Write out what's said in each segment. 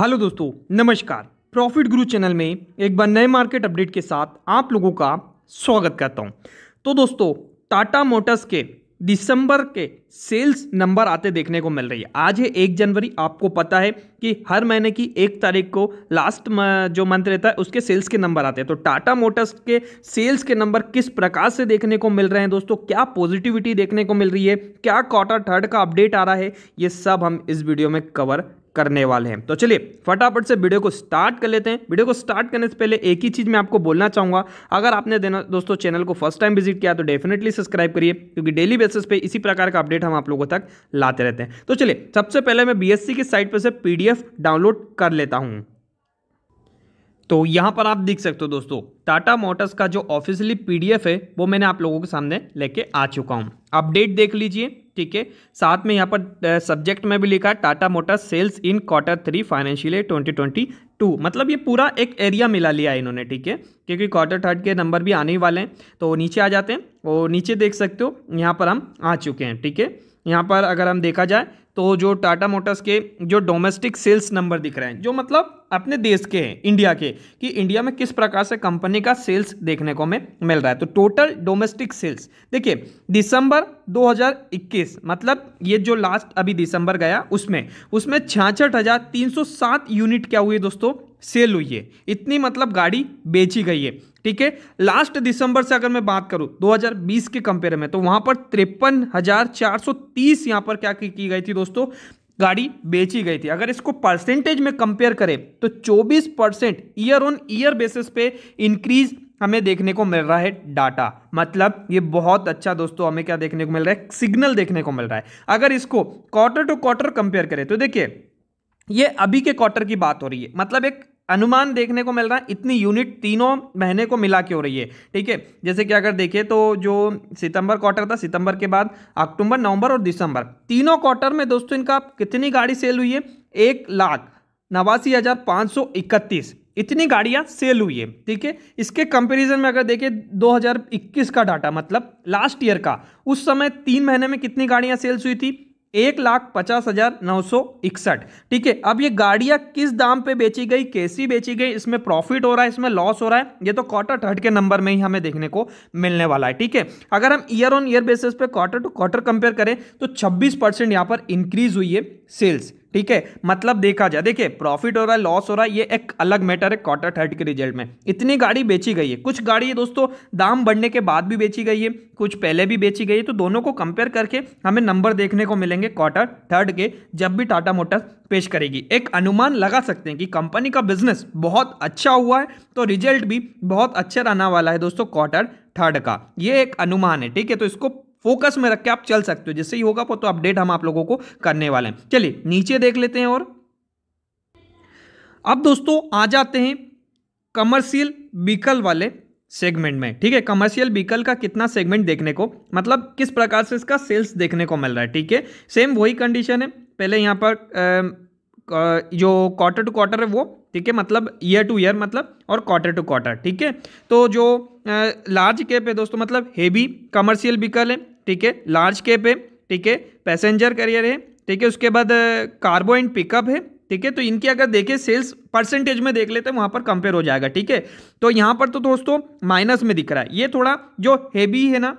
hello दोस्तों नमस्कार profit गुरु चैनल में एक बार नए मार्केट अपडेट के साथ आप लोगों का स्वागत करता हूं तो दोस्तों टाटा मोटर्स के दिसंबर के सेल्स नंबर आते देखने को मिल रही है आज है एक जनवरी आपको पता है कि हर महीने की एक तारीख को लास्ट जो मंथ रहता है उसके सेल्स के नंबर आते हैं तो टाटा मोटर्स के सेल्स के नंबर किस प्रकार से देखने को मिल रहे हैं दोस्तों क्या पॉजिटिविटी देखने को मिल रही है क्या क्वार्टर थर्ड का अपडेट आ रहा है ये सब हम इस वीडियो में कवर करने वाले हैं तो चलिए फटाफट से वीडियो को स्टार्ट कर लेते हैं वीडियो को स्टार्ट करने से पहले एक ही चीज़ मैं आपको बोलना चाहूँगा अगर आपने देना दोस्तों चैनल को फर्स्ट टाइम विजिट किया तो डेफिनेटली सब्सक्राइब करिए क्योंकि डेली बेसिस पे इसी प्रकार का अपडेट हम आप लोगों तक लाते रहते हैं तो चलिए सबसे पहले मैं बी की साइट पर से पी डाउनलोड कर लेता हूँ तो यहाँ पर आप देख सकते हो दोस्तों टाटा मोटर्स का जो ऑफिशियली पीडीएफ है वो मैंने आप लोगों के सामने लेके आ चुका हूँ अपडेट देख लीजिए ठीक है साथ में यहाँ पर सब्जेक्ट में भी लिखा है Tata Motors sales in quarter three financial twenty twenty two मतलब ये पूरा एक एरिया मिला लिया है इन्होंने ठीक है क्योंकि क्वार्टर थर्ड के नंबर भी आने वाले हैं तो नीचे आ जाते हैं और नीचे देख सकते हो यहाँ पर हम आ चुके हैं ठीक है यहाँ पर अगर हम देखा जाए तो जो टाटा मोटर्स के जो डोमेस्टिक सेल्स नंबर दिख रहे हैं जो मतलब अपने देश के इंडिया के कि इंडिया में किस प्रकार से कंपनी का सेल्स देखने को हमें मिल रहा है तो टोटल डोमेस्टिक सेल्स देखिए दिसंबर 2021 मतलब ये जो लास्ट अभी दिसंबर गया उसमें उसमें छियासठ यूनिट क्या हुई दोस्तों सेल हुई है इतनी मतलब गाड़ी बेची गई है ठीक है लास्ट दिसंबर से अगर मैं बात करूं 2020 के कंपेयर में तो वहां पर तिरपन हजार चार सौ तीस यहां पर क्या की गई थी दोस्तों गाड़ी बेची गई थी अगर इसको परसेंटेज में कंपेयर करें तो 24 percent year on year basis पे इंक्रीज हमें देखने को मिल रहा है डाटा मतलब ये बहुत अच्छा दोस्तों हमें क्या देखने को मिल रहा है सिग्नल देखने को मिल रहा है अगर इसको क्वार्टर टू क्वार्टर कंपेयर करें तो देखिए ये अभी के क्वार्टर की बात हो रही है मतलब एक अनुमान देखने को मिल रहा है इतनी यूनिट तीनों महीने को मिला के हो रही है ठीक है जैसे कि अगर देखें तो जो सितंबर क्वार्टर था सितंबर के बाद अक्टूबर नवंबर और दिसंबर तीनों क्वार्टर में दोस्तों इनका कितनी गाड़ी सेल हुई है एक लाख नवासी हज़ार पाँच सौ इकतीस इतनी गाड़ियाँ सेल हुई है ठीक है इसके कंपैरिजन में अगर देखें 2021 का डाटा मतलब लास्ट ईयर का उस समय तीन महीने में कितनी गाड़ियाँ सेल्स हुई थी एक लाख पचास हजार नौ सौ इकसठ ठीक है अब ये गाड़ियां किस दाम पे बेची गई कैसी बेची गई इसमें प्रॉफिट हो रहा है इसमें लॉस हो रहा है ये तो क्वार्टर थर्ड के नंबर में ही हमें देखने को मिलने वाला है ठीक है अगर हम ईयर ऑन ईयर बेसिस पे क्वार्टर टू क्वार्टर कंपेयर करें तो छब्बीस परसेंट यहां पर इंक्रीज हुई है सेल्स ठीक है मतलब देखा जाए देखिए प्रॉफिट हो रहा है लॉस हो रहा है ये एक अलग मैटर है क्वार्टर थर्ड के रिजल्ट में इतनी गाड़ी बेची गई है कुछ गाड़ी है दोस्तों दाम बढ़ने के बाद भी बेची गई है कुछ पहले भी बेची गई है तो दोनों को कंपेयर करके हमें नंबर देखने को मिलेंगे क्वार्टर थर्ड के जब भी टाटा मोटर्स पेश करेगी एक अनुमान लगा सकते हैं कि कंपनी का बिजनेस बहुत अच्छा हुआ है तो रिजल्ट भी बहुत अच्छा रहना वाला है दोस्तों क्वार्टर थर्ड का ये एक अनुमान है ठीक है तो इसको फोकस में रख के आप चल सकते हो जैसे ही होगा तो अपडेट हम आप लोगों को करने वाले हैं चलिए नीचे देख लेते हैं और अब दोस्तों आ जाते हैं कमर्शियल व्हीकल वाले सेगमेंट में ठीक है कमर्शियल व्हीकल का कितना सेगमेंट देखने को मतलब किस प्रकार से इसका सेल्स देखने को मिल रहा है ठीक है सेम वही कंडीशन है पहले यहाँ पर जो क्वार्टर टू क्वार्टर है वो ठीक है मतलब ईयर टू ईयर मतलब और क्वार्टर टू क्वार्टर ठीक है तो जो लार्ज कैप है दोस्तों मतलब हेवी कमर्शियल व्हीकल है ठीक है लार्ज कैप है ठीक है पैसेंजर करियर है ठीक है उसके बाद कार्बो एंड पिकअप है ठीक है तो इनकी अगर देखें सेल्स परसेंटेज में देख लेते हैं वहाँ पर कंपेयर हो जाएगा ठीक है तो यहाँ पर तो दोस्तों माइनस में दिख रहा है ये थोड़ा जो हैवी है ना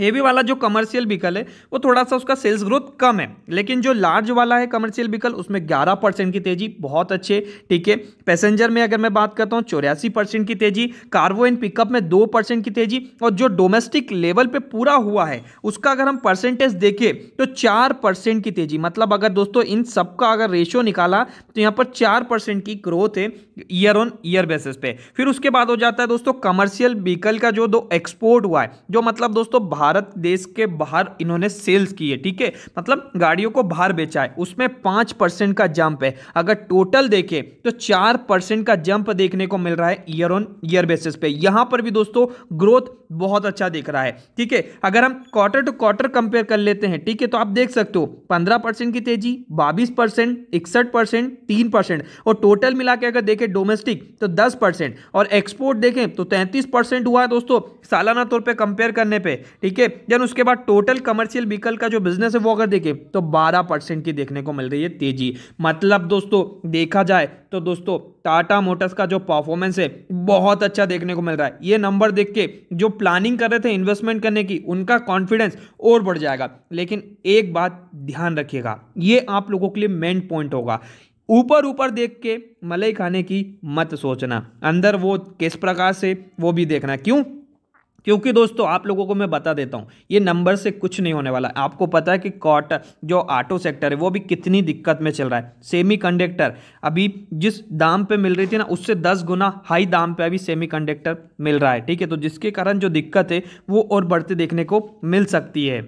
हेवी वाला जो कमर्शियल व्हीकल है वो थोड़ा सा उसका सेल्स ग्रोथ कम है लेकिन जो लार्ज वाला है कमर्शियल व्हीकल उसमें 11 परसेंट की तेजी बहुत अच्छे ठीक है पैसेंजर में अगर मैं बात करता हूँ चौरासी परसेंट की तेजी कार्वो एंड पिकअप में दो परसेंट की तेजी और जो डोमेस्टिक लेवल पे पूरा हुआ है उसका अगर हम परसेंटेज देखें तो चार की तेजी मतलब अगर दोस्तों इन सबका अगर रेशियो निकाला तो यहाँ पर चार की ग्रोथ है ईयर ऑन ईयर बेसिस पे फिर उसके बाद हो जाता है दोस्तों कमर्शियल व्हीकल का जो दो एक्सपोर्ट हुआ है जो मतलब दोस्तों भारत देश के बाहर इन्होंने सेल्स की है ठीक है मतलब गाड़ियों को बाहर बेचा है उसमें पाँच परसेंट का जंप है अगर टोटल देखें तो चार परसेंट का जंप देखने को मिल रहा है ईयर ऑन ईयर बेसिस पे यहाँ पर भी दोस्तों ग्रोथ बहुत अच्छा दिख रहा है ठीक है अगर हम क्वार्टर टू क्वार्टर कंपेयर कर लेते हैं ठीक है तो आप देख सकते हो पंद्रह परसेंट की तेजी बाईस परसेंट इकसठ परसेंट तीन परसेंट और टोटल मिला के अगर देखें डोमेस्टिक तो दस परसेंट और एक्सपोर्ट देखें तो तैंतीस परसेंट हुआ है दोस्तों सालाना तौर पर कंपेयर करने पर ठीक ठीक है देन उसके बाद टोटल कमर्शियल व्हीकल का जो बिजनेस है वो अगर देखें तो बारह परसेंट की देखने को मिल रही है तेजी मतलब दोस्तों देखा जाए तो दोस्तों टाटा मोटर्स का जो परफॉर्मेंस है बहुत अच्छा देखने को मिल रहा है ये नंबर देख के जो प्लानिंग कर रहे थे इन्वेस्टमेंट करने की उनका कॉन्फिडेंस और बढ़ जाएगा लेकिन एक बात ध्यान रखिएगा ये आप लोगों के लिए मेन पॉइंट होगा ऊपर ऊपर देख के मलई खाने की मत सोचना अंदर वो किस प्रकार से वो भी देखना क्यों क्योंकि दोस्तों आप लोगों को मैं बता देता हूँ ये नंबर से कुछ नहीं होने वाला आपको पता है कि कॉट जो ऑटो सेक्टर है वो भी कितनी दिक्कत में चल रहा है सेमी अभी जिस दाम पे मिल रही थी ना उससे दस गुना हाई दाम पे अभी सेमी मिल रहा है ठीक है तो जिसके कारण जो दिक्कत है वो और बढ़ते देखने को मिल सकती है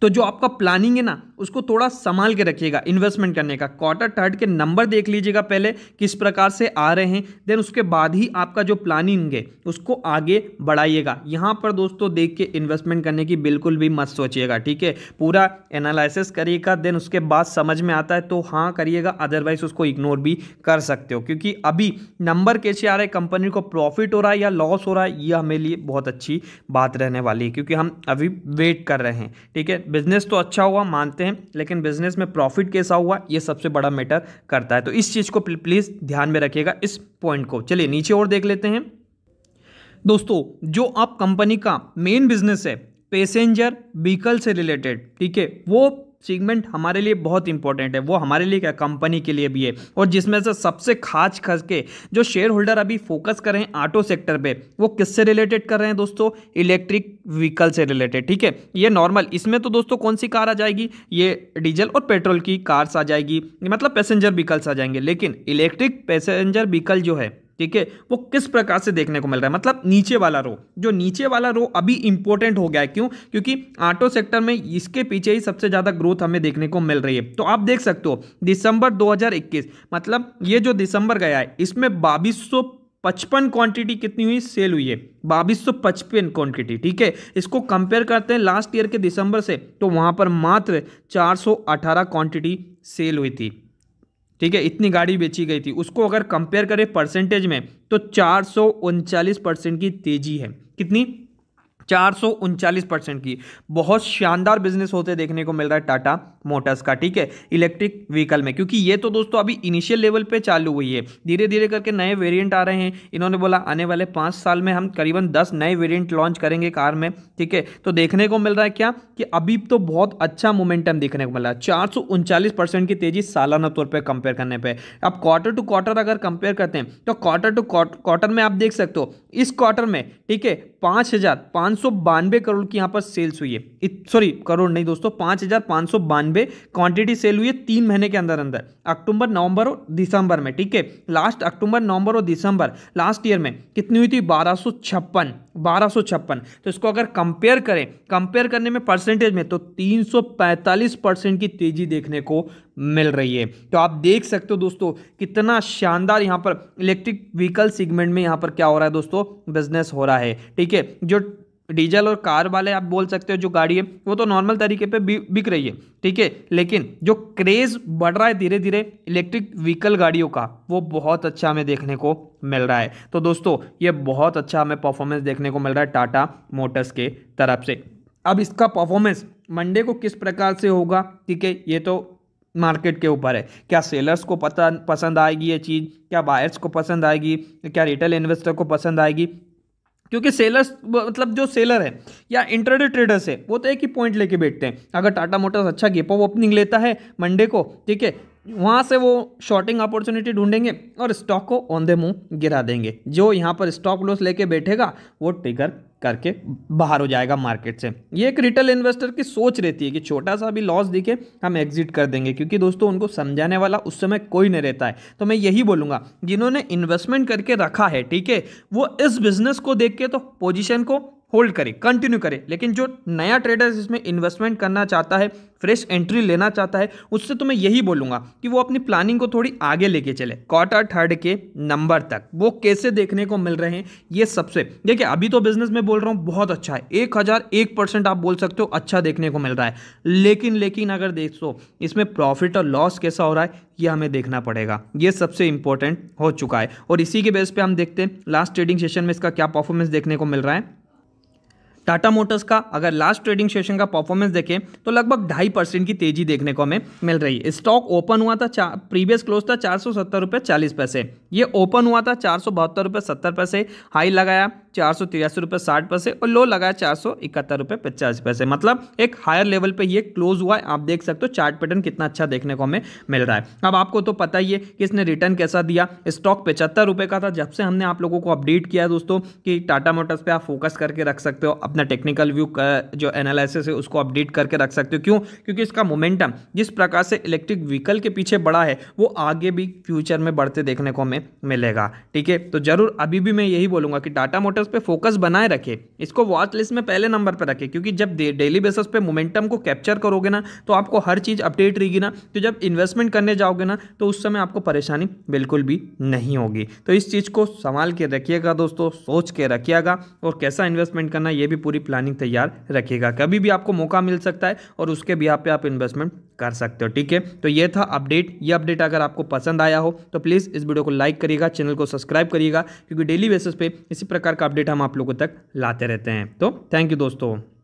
तो जो आपका प्लानिंग है ना उसको थोड़ा संभाल के रखिएगा इन्वेस्टमेंट करने का क्वार्टर थर्ड के नंबर देख लीजिएगा पहले किस प्रकार से आ रहे हैं देन उसके बाद ही आपका जो प्लानिंग है उसको आगे बढ़ाइएगा यहाँ पर दोस्तों देख के इन्वेस्टमेंट करने की बिल्कुल भी मत सोचिएगा ठीक है पूरा एनालिसिस करिएगा देन उसके बाद समझ में आता है तो हाँ करिएगा अदरवाइज उसको इग्नोर भी कर सकते हो क्योंकि अभी नंबर कैसे आ रहे हैं कंपनी को प्रॉफिट हो रहा है या लॉस हो रहा है ये हमें लिए बहुत अच्छी बात रहने वाली है क्योंकि हम अभी वेट कर रहे हैं ठीक है बिजनेस तो अच्छा हुआ मानते हैं लेकिन बिजनेस में प्रॉफिट कैसा हुआ ये सबसे बड़ा मैटर करता है तो इस चीज़ को प्लीज़ ध्यान में रखिएगा इस पॉइंट को चलिए नीचे और देख लेते हैं दोस्तों जो आप कंपनी का मेन बिजनेस है पैसेंजर व्हीकल से रिलेटेड ठीक है वो सीगमेंट हमारे लिए बहुत इंपॉर्टेंट है वो हमारे लिए क्या कंपनी के लिए भी है और जिसमें से सबसे खास के जो शेयर होल्डर अभी फोकस कर रहे हैं ऑटो सेक्टर पे वो किससे रिलेटेड कर रहे हैं दोस्तों इलेक्ट्रिक व्हीकल से रिलेटेड ठीक है ये नॉर्मल इसमें तो दोस्तों कौन सी कार आ जाएगी ये डीजल और पेट्रोल की कार्स आ जाएगी मतलब पैसेंजर व्हीकल्स आ जाएंगे लेकिन इलेक्ट्रिक पैसेंजर व्हीकल जो है ठीक है वो किस प्रकार से देखने को मिल रहा है मतलब नीचे वाला रो जो नीचे वाला रो अभी इंपॉर्टेंट हो गया है क्यों क्योंकि ऑटो सेक्टर में इसके पीछे ही सबसे ज़्यादा ग्रोथ हमें देखने को मिल रही है तो आप देख सकते हो दिसंबर 2021 मतलब ये जो दिसंबर गया है इसमें बाईस पचपन क्वांटिटी कितनी हुई सेल हुई है बाबीस सौ पचपन क्वांटिटी ठीक है इसको कंपेयर करते हैं लास्ट ईयर के दिसंबर से तो वहां पर मात्र 418 क्वांटिटी सेल हुई थी ठीक है इतनी गाड़ी बेची गई थी उसको अगर कंपेयर करें परसेंटेज में तो चार परसेंट की तेजी है कितनी चार परसेंट की बहुत शानदार बिजनेस होते देखने को मिल रहा है टाटा मोटर्स का ठीक है इलेक्ट्रिक व्हीकल में क्योंकि ये तो दोस्तों अभी इनिशियल लेवल पे चालू हुई है धीरे धीरे करके नए वेरिएंट आ रहे हैं इन्होंने बोला आने वाले पाँच साल में हम करीबन दस नए वेरिएंट लॉन्च करेंगे कार में ठीक है तो देखने को मिल रहा है क्या कि अभी तो बहुत अच्छा मोमेंटम देखने को मिल चार सौ उनचालीस परसेंट की तेजी सालाना तौर पर कंपेयर करने पर अब क्वार्टर टू क्वार्टर अगर कंपेयर करते हैं तो क्वार्टर टू क्वार्टर में आप देख सकते हो इस क्वार्टर में ठीक है पाँच हज़ार पाँच सौ बानवे करोड़ की यहाँ पर सेल्स हुई है सॉरी करोड़ नहीं दोस्तों पाँच हज़ार पाँच सौ बानवे क्वांटिटी सेल हुई है तीन महीने के अंदर अंदर अक्टूबर नवंबर और दिसंबर में ठीक है लास्ट अक्टूबर नवंबर और दिसंबर लास्ट ईयर में कितनी हुई थी बारह सौ छप्पन बारह सौ छप्पन तो इसको अगर कंपेयर करें कंपेयर करने में परसेंटेज में तो तीन सौ पैंतालीस परसेंट की तेजी देखने को मिल रही है तो आप देख सकते हो दोस्तों कितना शानदार यहाँ पर इलेक्ट्रिक व्हीकल सेगमेंट में यहाँ पर क्या हो रहा है दोस्तों बिजनेस हो रहा है ठीक है जो डीजल और कार वाले आप बोल सकते हो जो गाड़ी है वो तो नॉर्मल तरीके पे बिक रही है ठीक है लेकिन जो क्रेज बढ़ रहा है धीरे धीरे इलेक्ट्रिक व्हीकल गाड़ियों का वो बहुत अच्छा हमें देखने को मिल रहा है तो दोस्तों ये बहुत अच्छा हमें परफॉर्मेंस देखने को मिल रहा है टाटा मोटर्स के तरफ से अब इसका परफॉर्मेंस मंडे को किस प्रकार से होगा ठीक है ये तो मार्केट के ऊपर है क्या सेलर्स को पता पसंद आएगी ये चीज़ क्या बायर्स को पसंद आएगी क्या रिटेल इन्वेस्टर को पसंद आएगी क्योंकि सेलर्स मतलब जो सेलर है या इंटरडे ट्रेडर्स है वो तो एक ही पॉइंट लेके बैठते हैं अगर टाटा मोटर्स अच्छा गेप ऑफ ओपनिंग लेता है मंडे को ठीक है वहाँ से वो शॉर्टिंग अपॉर्चुनिटी ढूंढेंगे और स्टॉक को ऑन द मुंह गिरा देंगे जो यहाँ पर स्टॉप लॉस लेके बैठेगा वो टिगर करके बाहर हो जाएगा मार्केट से ये एक रिटेल इन्वेस्टर की सोच रहती है कि छोटा सा भी लॉस दिखे हम एग्जिट कर देंगे क्योंकि दोस्तों उनको समझाने वाला उस समय कोई नहीं रहता है तो मैं यही बोलूंगा जिन्होंने इन्वेस्टमेंट करके रखा है ठीक है वो इस बिजनेस को देख के तो पोजिशन को होल्ड करे कंटिन्यू करे लेकिन जो नया ट्रेडर इसमें इन्वेस्टमेंट करना चाहता है फ्रेश एंट्री लेना चाहता है उससे तो मैं यही बोलूँगा कि वो अपनी प्लानिंग को थोड़ी आगे लेके चले क्वार्टर थर्ड के नंबर तक वो कैसे देखने को मिल रहे हैं ये सबसे देखिए अभी तो बिजनेस में बोल रहा हूँ बहुत अच्छा है एक हज़ार एक परसेंट आप बोल सकते हो अच्छा देखने को मिल रहा है लेकिन लेकिन अगर देख सो इसमें प्रॉफिट और लॉस कैसा हो रहा है ये हमें देखना पड़ेगा ये सबसे इंपॉर्टेंट हो चुका है और इसी के बेस पर हम देखते हैं लास्ट ट्रेडिंग सेशन में इसका क्या परफॉर्मेंस देखने को मिल रहा है टाटा मोटर्स का अगर लास्ट ट्रेडिंग सेशन का परफॉर्मेंस देखें तो लगभग ढाई परसेंट की तेजी देखने को हमें मिल रही है स्टॉक ओपन हुआ था प्रीवियस क्लोज था चार सौ सत्तर रुपये चालीस पैसे ये ओपन हुआ था चार सौ बहत्तर रुपये सत्तर पैसे हाई लगाया चार सौ तिरासी रुपये साठ पैसे और लो लगाया चार सौ इकहत्तर रुपये पचास पैसे मतलब एक हायर लेवल पर ये क्लोज हुआ है आप देख सकते हो चार्ट पैटर्न कितना अच्छा देखने को हमें मिल रहा है अब आपको तो पता ही है कि इसने रिटर्न कैसा दिया स्टॉक पचहत्तर रुपये का था जब से हमने आप लोगों को अपडेट किया दोस्तों कि टाटा मोटर्स पर आप फोकस करके रख सकते हो अपने अपना टेक्निकल व्यू का जो एनालिसिस है उसको अपडेट करके रख सकते हो क्यों क्योंकि इसका मोमेंटम जिस प्रकार से इलेक्ट्रिक व्हीकल के पीछे बड़ा है वो आगे भी फ्यूचर में बढ़ते देखने को हमें मिलेगा ठीक है तो जरूर अभी भी मैं यही बोलूंगा कि टाटा मोटर्स पर फोकस बनाए रखे इसको वॉच लिस्ट में पहले नंबर पर रखे क्योंकि जब डेली बेसिस पे मोमेंटम को कैप्चर करोगे ना तो आपको हर चीज़ अपडेट रहेगी ना तो जब इन्वेस्टमेंट करने जाओगे ना तो उस समय आपको परेशानी बिल्कुल भी नहीं होगी तो इस चीज़ को संभाल के रखिएगा दोस्तों सोच के रखिएगा और कैसा इन्वेस्टमेंट करना यह भी पूरी प्लानिंग तैयार रखिएगा कभी भी आपको मौका मिल सकता है और उसके आप पे आप इन्वेस्टमेंट कर सकते हो ठीक है तो ये था अपडेट ये अपडेट अगर आपको पसंद आया हो तो प्लीज़ इस वीडियो को लाइक करिएगा चैनल को सब्सक्राइब करिएगा क्योंकि डेली बेसिस पे इसी प्रकार का अपडेट हम आप लोगों तक लाते रहते हैं तो थैंक यू दोस्तों